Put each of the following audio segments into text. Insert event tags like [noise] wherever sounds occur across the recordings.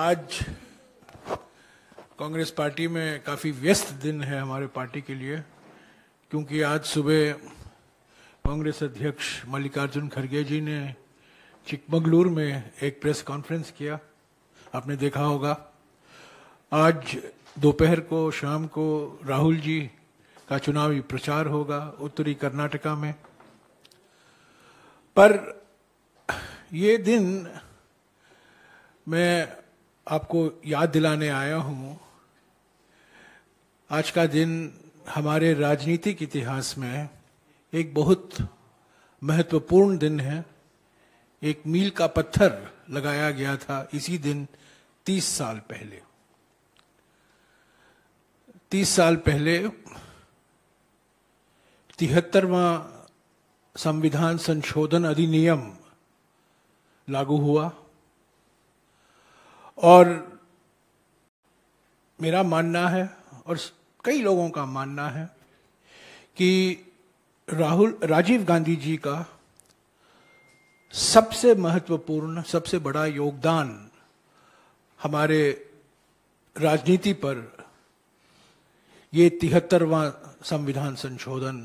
आज कांग्रेस पार्टी में काफ़ी व्यस्त दिन है हमारे पार्टी के लिए क्योंकि आज सुबह कांग्रेस अध्यक्ष मल्लिकार्जुन खड़गे जी ने चिकमगलूर में एक प्रेस कॉन्फ्रेंस किया आपने देखा होगा आज दोपहर को शाम को राहुल जी का चुनावी प्रचार होगा उत्तरी कर्नाटका में पर ये दिन मैं आपको याद दिलाने आया हूं आज का दिन हमारे राजनीतिक इतिहास में एक बहुत महत्वपूर्ण दिन है एक मील का पत्थर लगाया गया था इसी दिन तीस साल पहले तीस साल पहले तिहत्तरवा संविधान संशोधन अधिनियम लागू हुआ और मेरा मानना है और कई लोगों का मानना है कि राहुल राजीव गांधी जी का सबसे महत्वपूर्ण सबसे बड़ा योगदान हमारे राजनीति पर ये तिहत्तरवा संविधान संशोधन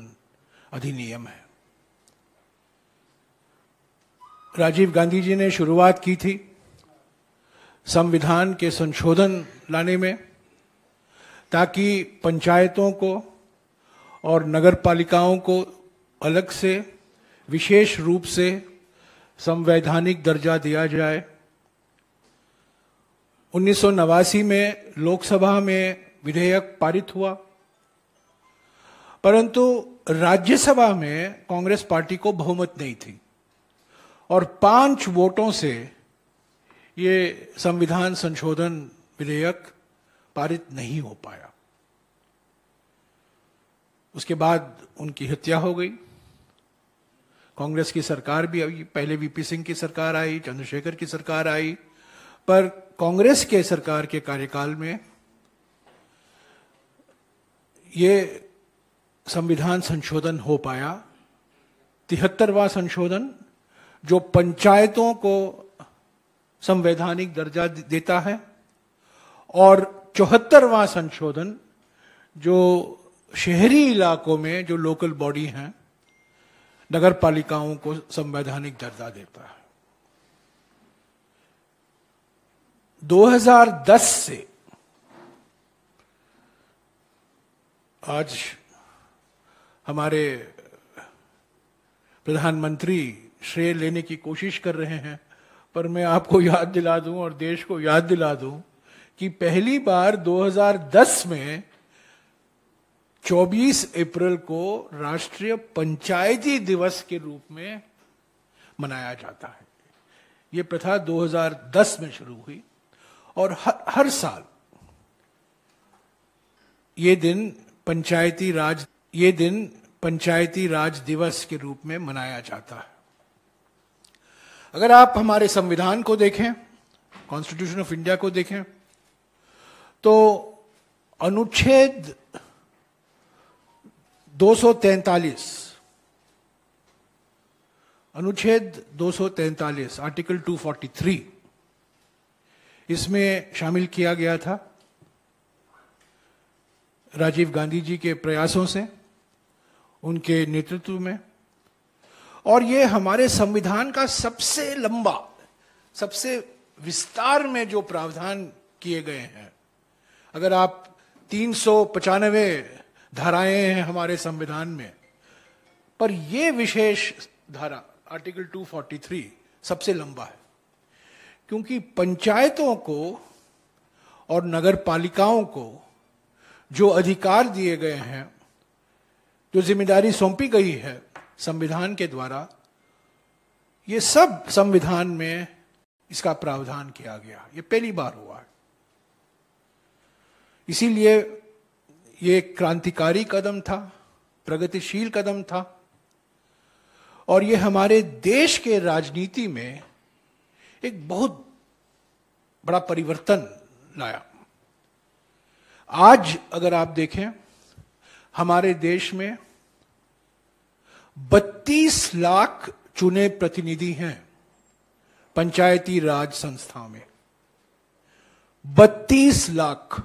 अधिनियम है राजीव गांधी जी ने शुरुआत की थी संविधान के संशोधन लाने में ताकि पंचायतों को और नगर पालिकाओं को अलग से विशेष रूप से संवैधानिक दर्जा दिया जाए उन्नीस में लोकसभा में विधेयक पारित हुआ परंतु राज्यसभा में कांग्रेस पार्टी को बहुमत नहीं थी और पांच वोटों से ये संविधान संशोधन विधेयक पारित नहीं हो पाया उसके बाद उनकी हत्या हो गई कांग्रेस की सरकार भी आई पहले वीपी सिंह की सरकार आई चंद्रशेखर की सरकार आई पर कांग्रेस के सरकार के कार्यकाल में ये संविधान संशोधन हो पाया तिहत्तरवा संशोधन जो पंचायतों को संवैधानिक दर्जा देता है और चौहत्तरवा संशोधन जो शहरी इलाकों में जो लोकल बॉडी हैं नगर पालिकाओं को संवैधानिक दर्जा देता है 2010 से आज हमारे प्रधानमंत्री श्रेय लेने की कोशिश कर रहे हैं पर मैं आपको याद दिला दूं और देश को याद दिला दूं कि पहली बार 2010 में 24 अप्रैल को राष्ट्रीय पंचायती दिवस के रूप में मनाया जाता है ये प्रथा 2010 में शुरू हुई और हर, हर साल ये दिन पंचायती राज ये दिन पंचायती राज दिवस के रूप में मनाया जाता है अगर आप हमारे संविधान को देखें कॉन्स्टिट्यूशन ऑफ इंडिया को देखें तो अनुच्छेद 243 अनुच्छेद 243 आर्टिकल 243 इसमें शामिल किया गया था राजीव गांधी जी के प्रयासों से उनके नेतृत्व में और ये हमारे संविधान का सबसे लंबा सबसे विस्तार में जो प्रावधान किए गए हैं अगर आप तीन सौ पचानवे धाराएं हैं हमारे संविधान में पर यह विशेष धारा आर्टिकल 243 सबसे लंबा है क्योंकि पंचायतों को और नगर पालिकाओं को जो अधिकार दिए गए हैं जो जिम्मेदारी सौंपी गई है संविधान के द्वारा ये सब संविधान में इसका प्रावधान किया गया ये पहली बार हुआ है इसीलिए ये क्रांतिकारी कदम था प्रगतिशील कदम था और ये हमारे देश के राजनीति में एक बहुत बड़ा परिवर्तन लाया आज अगर आप देखें हमारे देश में बत्तीस लाख चुने प्रतिनिधि हैं पंचायती राज संस्था में बत्तीस लाख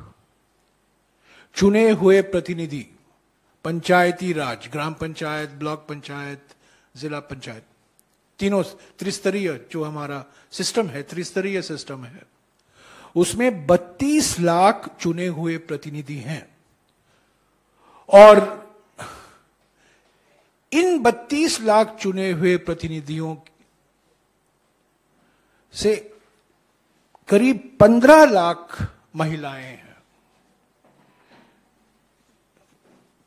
चुने हुए प्रतिनिधि पंचायती राज ग्राम पंचायत ब्लॉक पंचायत जिला पंचायत तीनों त्रिस्तरीय जो हमारा सिस्टम है त्रिस्तरीय सिस्टम है उसमें 32 लाख चुने हुए प्रतिनिधि हैं और तीस लाख चुने हुए प्रतिनिधियों से करीब पंद्रह लाख महिलाएं हैं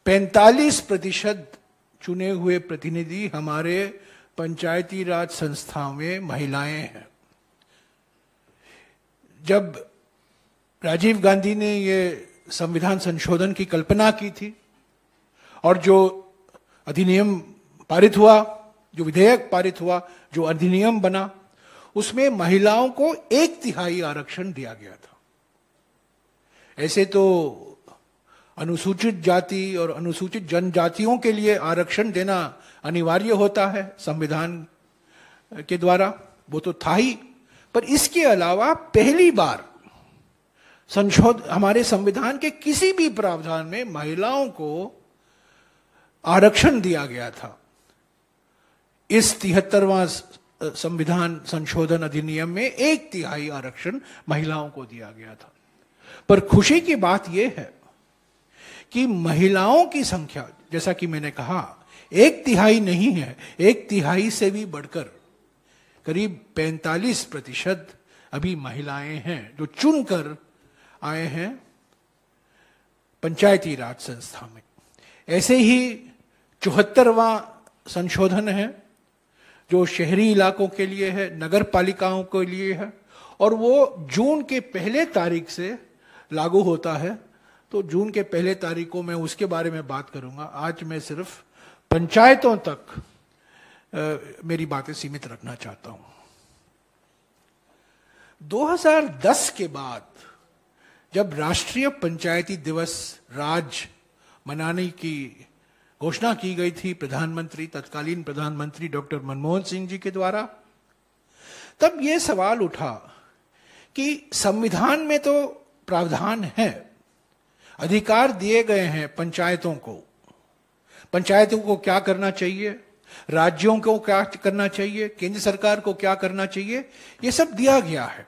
पैंतालीस प्रतिशत चुने हुए प्रतिनिधि हमारे पंचायती राज संस्थाओं में महिलाएं हैं जब राजीव गांधी ने ये संविधान संशोधन की कल्पना की थी और जो अधिनियम पारित हुआ जो विधेयक पारित हुआ जो अधिनियम बना उसमें महिलाओं को एक तिहाई आरक्षण दिया गया था ऐसे तो अनुसूचित जाति और अनुसूचित जनजातियों के लिए आरक्षण देना अनिवार्य होता है संविधान के द्वारा वो तो था ही पर इसके अलावा पहली बार संशोध हमारे संविधान के किसी भी प्रावधान में महिलाओं को आरक्षण दिया गया था इस तिहत्तरवां संविधान संशोधन अधिनियम में एक तिहाई आरक्षण महिलाओं को दिया गया था पर खुशी की बात यह है कि महिलाओं की संख्या जैसा कि मैंने कहा एक तिहाई नहीं है एक तिहाई से भी बढ़कर करीब 45 प्रतिशत अभी महिलाएं हैं जो चुनकर आए हैं पंचायती राज संस्था में ऐसे ही चौहत्तरवा संशोधन है जो शहरी इलाकों के लिए है नगर पालिकाओं के लिए है और वो जून के पहले तारीख से लागू होता है तो जून के पहले तारीख को मैं उसके बारे में बात करूंगा आज मैं सिर्फ पंचायतों तक आ, मेरी बातें सीमित रखना चाहता हूं 2010 के बाद जब राष्ट्रीय पंचायती दिवस राज मनाने की घोषणा की गई थी प्रधानमंत्री तत्कालीन प्रधानमंत्री डॉक्टर मनमोहन सिंह जी के द्वारा तब यह सवाल उठा कि संविधान में तो प्रावधान है अधिकार दिए गए हैं पंचायतों को पंचायतों को क्या करना चाहिए राज्यों को क्या करना चाहिए केंद्र सरकार को क्या करना चाहिए यह सब दिया गया है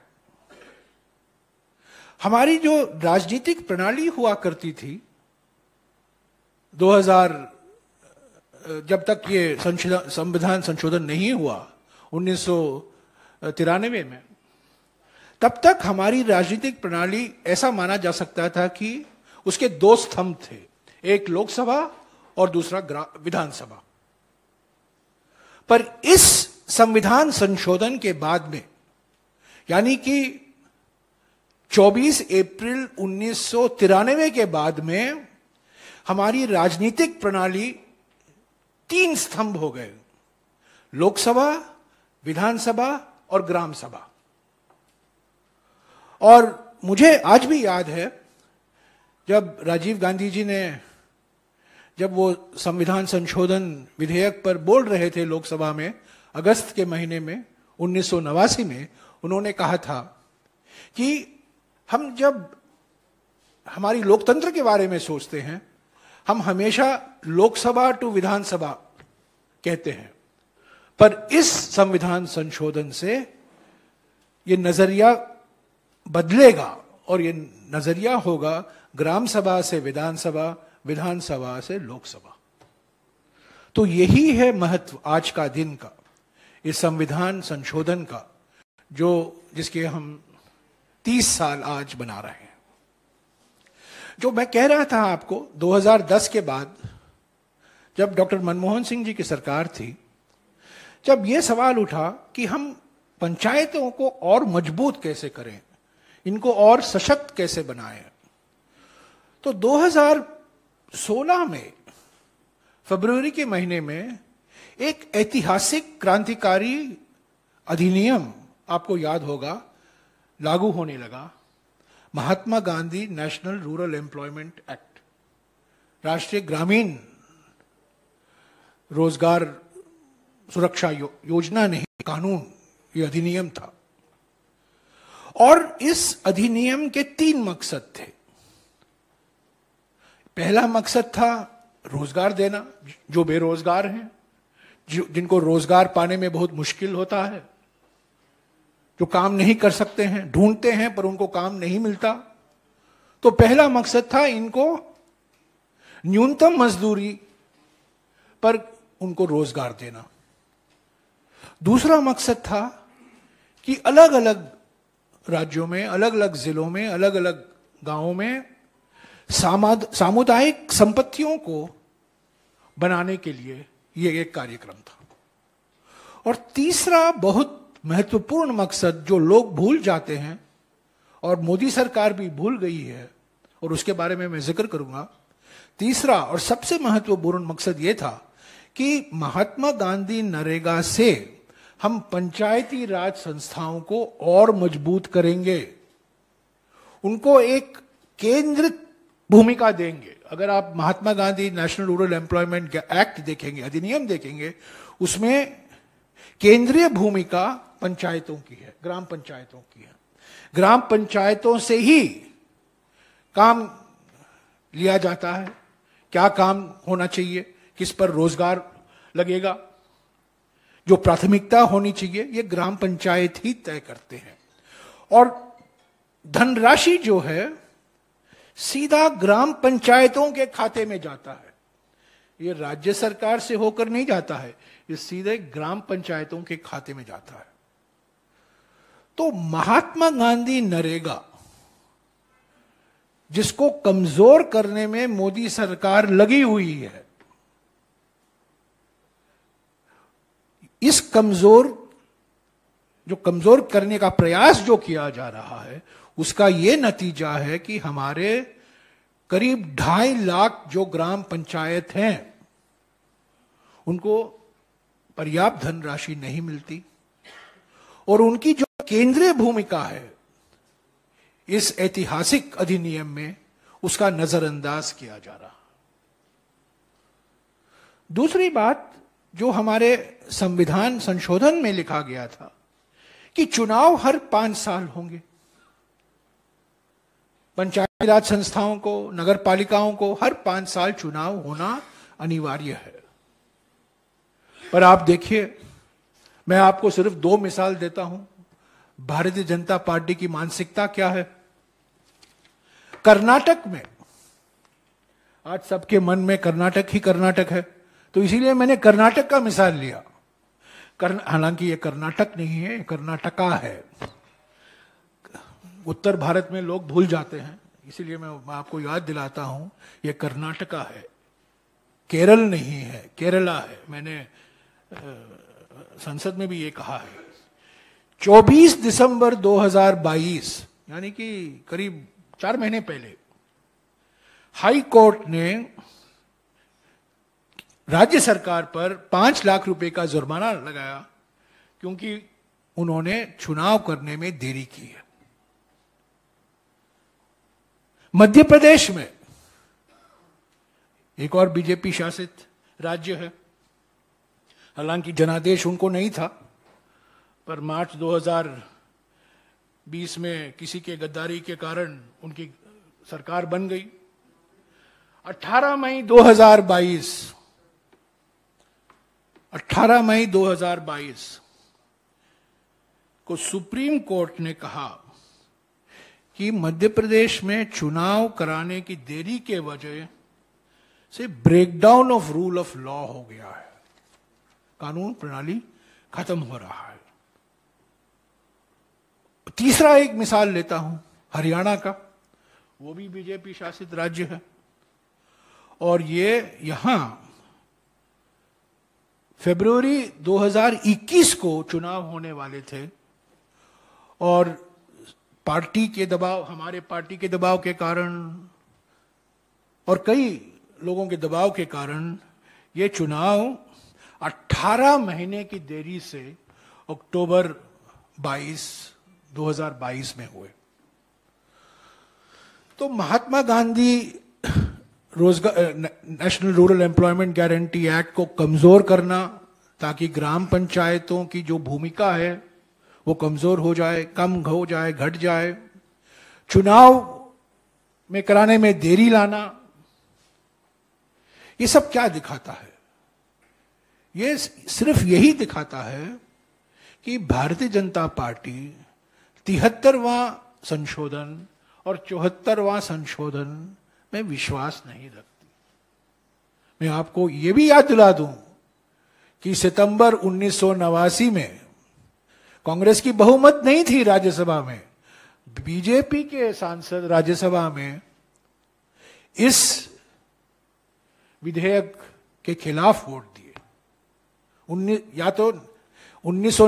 हमारी जो राजनीतिक प्रणाली हुआ करती थी जब तक ये संविधान संशोधन नहीं हुआ उन्नीस तिरानवे में तब तक हमारी राजनीतिक प्रणाली ऐसा माना जा सकता था कि उसके दो स्तंभ थे एक लोकसभा और दूसरा विधानसभा पर इस संविधान संशोधन के बाद में यानी कि 24 अप्रैल उन्नीस के बाद में हमारी राजनीतिक प्रणाली तीन स्तंभ हो गए लोकसभा विधानसभा और ग्राम सभा और मुझे आज भी याद है जब राजीव गांधी जी ने जब वो संविधान संशोधन विधेयक पर बोल रहे थे लोकसभा में अगस्त के महीने में उन्नीस में उन्होंने कहा था कि हम जब हमारी लोकतंत्र के बारे में सोचते हैं हम हमेशा लोकसभा टू विधानसभा कहते हैं पर इस संविधान संशोधन से यह नजरिया बदलेगा और यह नजरिया होगा ग्राम सभा से विधानसभा विधानसभा से लोकसभा तो यही है महत्व आज का दिन का इस संविधान संशोधन का जो जिसके हम तीस साल आज बना रहे हैं जो मैं कह रहा था आपको 2010 के बाद जब डॉक्टर मनमोहन सिंह जी की सरकार थी जब यह सवाल उठा कि हम पंचायतों को और मजबूत कैसे करें इनको और सशक्त कैसे बनाएं तो 2016 में फरवरी के महीने में एक ऐतिहासिक क्रांतिकारी अधिनियम आपको याद होगा लागू होने लगा Mahatma Gandhi National Rural Employment Act राष्ट्रीय ग्रामीण रोजगार सुरक्षा यो, योजना नहीं कानून ये अधिनियम था और इस अधिनियम के तीन मकसद थे पहला मकसद था रोजगार देना जो बेरोजगार हैं जिनको रोजगार पाने में बहुत मुश्किल होता है जो काम नहीं कर सकते हैं ढूंढते हैं पर उनको काम नहीं मिलता तो पहला मकसद था इनको न्यूनतम मजदूरी पर उनको रोजगार देना दूसरा मकसद था कि अलग अलग राज्यों में अलग अलग जिलों में अलग अलग गांवों में सामुदायिक संपत्तियों को बनाने के लिए यह एक कार्यक्रम था और तीसरा बहुत महत्वपूर्ण मकसद जो लोग भूल जाते हैं और मोदी सरकार भी भूल गई है और उसके बारे में मैं जिक्र करूंगा तीसरा और सबसे महत्वपूर्ण मकसद यह था कि महात्मा गांधी नरेगा से हम पंचायती राज संस्थाओं को और मजबूत करेंगे उनको एक केंद्रित भूमिका देंगे अगर आप Mahatma Gandhi National Rural Employment Act देखेंगे अधिनियम देखेंगे उसमें केंद्रीय भूमिका पंचायतों की है ग्राम पंचायतों की है ग्राम पंचायतों से ही काम लिया जाता है क्या काम होना चाहिए किस पर रोजगार लगेगा जो प्राथमिकता होनी चाहिए ये ग्राम पंचायत ही तय करते हैं और धनराशि जो है सीधा ग्राम पंचायतों के खाते में जाता है ये राज्य सरकार से होकर नहीं जाता है ये सीधे ग्राम पंचायतों के खाते में जाता है तो महात्मा गांधी नरेगा जिसको कमजोर करने में मोदी सरकार लगी हुई है इस कमजोर जो कमजोर करने का प्रयास जो किया जा रहा है उसका यह नतीजा है कि हमारे करीब ढाई लाख जो ग्राम पंचायत हैं उनको पर्याप्त धनराशि नहीं मिलती और उनकी जो केंद्रीय भूमिका है इस ऐतिहासिक अधिनियम में उसका नजरअंदाज किया जा रहा दूसरी बात जो हमारे संविधान संशोधन में लिखा गया था कि चुनाव हर पांच साल होंगे पंचायती राज संस्थाओं को नगर पालिकाओं को हर पांच साल चुनाव होना अनिवार्य है पर आप देखिए मैं आपको सिर्फ दो मिसाल देता हूं भारतीय जनता पार्टी की मानसिकता क्या है कर्नाटक में आज सबके मन में कर्नाटक ही कर्नाटक है तो इसीलिए मैंने कर्नाटक का मिसाल लिया कर, हालांकि ये कर्नाटक नहीं है कर्नाटका है उत्तर भारत में लोग भूल जाते हैं इसीलिए मैं, मैं आपको याद दिलाता हूं ये कर्नाटका है केरल नहीं है केरला है मैंने संसद में भी ये कहा है 24 दिसंबर 2022 यानी कि करीब चार महीने पहले हाई कोर्ट ने राज्य सरकार पर पांच लाख रुपए का जुर्माना लगाया क्योंकि उन्होंने चुनाव करने में देरी की है मध्य प्रदेश में एक और बीजेपी शासित राज्य है हालांकि जनादेश उनको नहीं था पर मार्च 2020 में किसी के गद्दारी के कारण उनकी सरकार बन गई 18 मई 2022 18 मई 2022 को सुप्रीम कोर्ट ने कहा कि मध्य प्रदेश में चुनाव कराने की देरी के वजह से breakdown of rule of law हो गया है कानून प्रणाली खत्म हो रहा है तीसरा एक मिसाल लेता हूं हरियाणा का वो भी बीजेपी शासित राज्य है और ये यहां फरवरी 2021 को चुनाव होने वाले थे और पार्टी के दबाव हमारे पार्टी के दबाव के कारण और कई लोगों के दबाव के कारण ये चुनाव 18 महीने की देरी से अक्टूबर 22 2022 में हुए तो महात्मा गांधी रोजगार National Rural Employment Guarantee Act को कमजोर करना ताकि ग्राम पंचायतों की जो भूमिका है वो कमजोर हो जाए कम हो जाए घट जाए चुनाव में कराने में देरी लाना ये सब क्या दिखाता है ये सिर्फ यही दिखाता है कि भारतीय जनता पार्टी तिहत्तरवां संशोधन और चौहत्तरवां संशोधन मैं विश्वास नहीं रखती मैं आपको यह भी याद दिला दूं कि सितंबर उन्नीस में कांग्रेस की बहुमत नहीं थी राज्यसभा में बीजेपी के सांसद राज्यसभा में इस विधेयक के खिलाफ वोट दिए या तो उन्नीस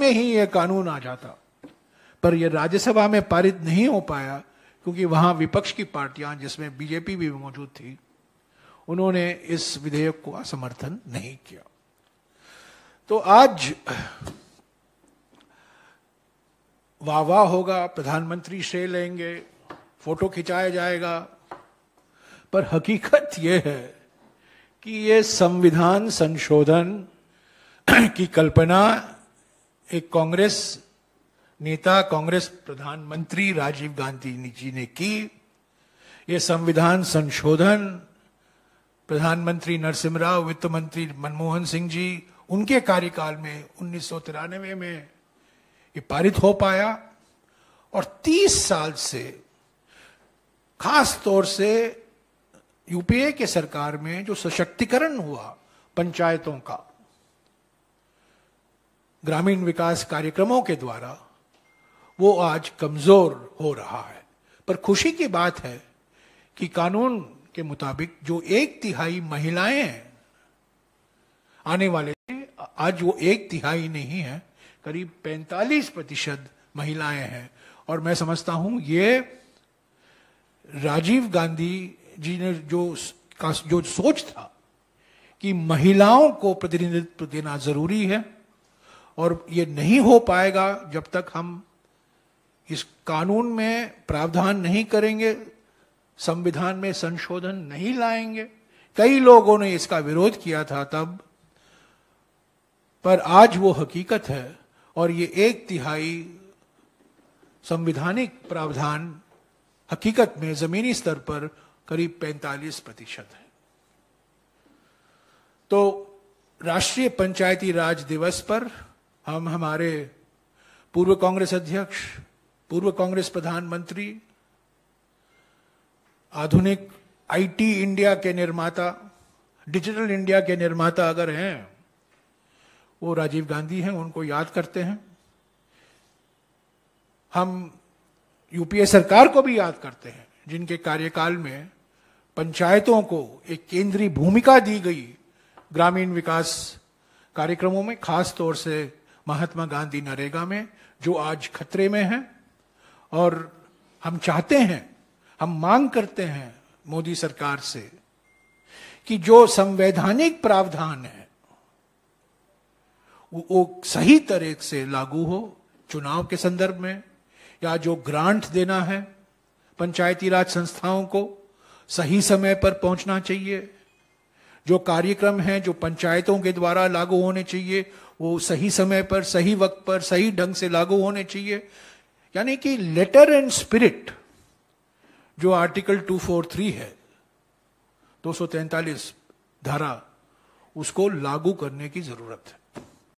में ही यह कानून आ जाता पर यह राज्यसभा में पारित नहीं हो पाया क्योंकि वहां विपक्ष की पार्टियां जिसमें बीजेपी भी मौजूद थी उन्होंने इस विधेयक को समर्थन नहीं किया तो आज वाह वाह होगा प्रधानमंत्री श्रेय लेंगे फोटो खिंचाया जाएगा पर हकीकत यह है कि ये संविधान संशोधन [clears throat] की कल्पना एक कांग्रेस नेता कांग्रेस प्रधानमंत्री राजीव गांधी जी ने की ये संविधान संशोधन प्रधानमंत्री नरसिंह राव वित्त मंत्री मनमोहन सिंह जी उनके कार्यकाल में उन्नीस में ये पारित हो पाया और 30 साल से खास तौर से यूपीए के सरकार में जो सशक्तिकरण हुआ पंचायतों का ग्रामीण विकास कार्यक्रमों के द्वारा वो आज कमजोर हो रहा है पर खुशी की बात है कि कानून के मुताबिक जो एक तिहाई महिलाएं हैं आने वाले आज वो एक तिहाई नहीं है करीब 45 प्रतिशत महिलाएं हैं और मैं समझता हूं ये राजीव गांधी जी ने जो का जो सोच था कि महिलाओं को प्रतिनिधित्व देना जरूरी है और ये नहीं हो पाएगा जब तक हम इस कानून में प्रावधान नहीं करेंगे संविधान में संशोधन नहीं लाएंगे कई लोगों ने इसका विरोध किया था तब पर आज वो हकीकत है और ये एक तिहाई संविधानिक प्रावधान हकीकत में जमीनी स्तर पर करीब 45 प्रतिशत है तो राष्ट्रीय पंचायती राज दिवस पर हम हमारे पूर्व कांग्रेस अध्यक्ष पूर्व कांग्रेस प्रधानमंत्री आधुनिक आईटी इंडिया के निर्माता डिजिटल इंडिया के निर्माता अगर हैं वो राजीव गांधी हैं उनको याद करते हैं हम यूपीए सरकार को भी याद करते हैं जिनके कार्यकाल में पंचायतों को एक केंद्रीय भूमिका दी गई ग्रामीण विकास कार्यक्रमों में खास तौर से महात्मा गांधी नरेगा में जो आज खतरे में है और हम चाहते हैं हम मांग करते हैं मोदी सरकार से कि जो संवैधानिक प्रावधान है वो सही तरह से लागू हो चुनाव के संदर्भ में या जो ग्रांट देना है पंचायती राज संस्थाओं को सही समय पर पहुंचना चाहिए जो कार्यक्रम है जो पंचायतों के द्वारा लागू होने चाहिए वो सही समय पर सही वक्त पर सही ढंग से लागू होने चाहिए यानी कि लेटर एंड स्पिरिट जो आर्टिकल 243 है दो धारा उसको लागू करने की जरूरत है